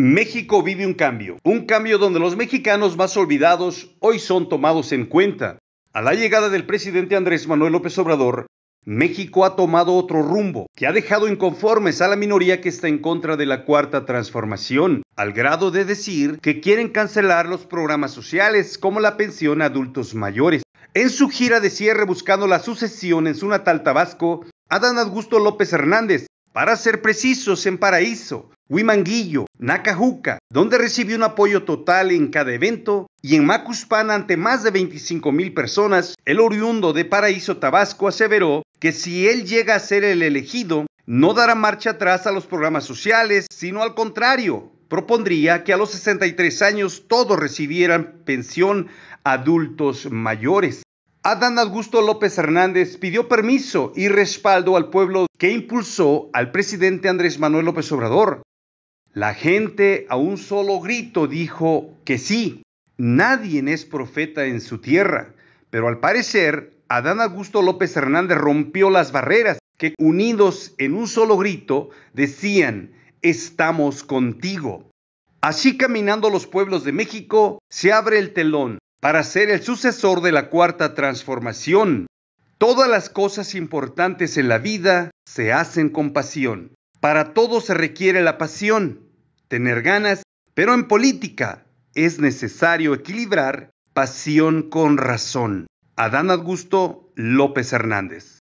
México vive un cambio, un cambio donde los mexicanos más olvidados hoy son tomados en cuenta. A la llegada del presidente Andrés Manuel López Obrador, México ha tomado otro rumbo, que ha dejado inconformes a la minoría que está en contra de la cuarta transformación, al grado de decir que quieren cancelar los programas sociales como la pensión a adultos mayores. En su gira de cierre buscando la sucesión en su natal Tabasco, Adán Augusto López Hernández, para ser precisos, en Paraíso, Huimanguillo, Nacajuca, donde recibió un apoyo total en cada evento, y en Macuspana ante más de 25 mil personas, el oriundo de Paraíso Tabasco aseveró que si él llega a ser el elegido, no dará marcha atrás a los programas sociales, sino al contrario, propondría que a los 63 años todos recibieran pensión adultos mayores. Adán Augusto López Hernández pidió permiso y respaldo al pueblo que impulsó al presidente Andrés Manuel López Obrador la gente a un solo grito dijo que sí, nadie es profeta en su tierra, pero al parecer Adán Augusto López Hernández rompió las barreras que unidos en un solo grito decían, estamos contigo. Así caminando los pueblos de México, se abre el telón para ser el sucesor de la cuarta transformación. Todas las cosas importantes en la vida se hacen con pasión. Para todo se requiere la pasión, tener ganas, pero en política es necesario equilibrar pasión con razón. Adán Augusto López Hernández.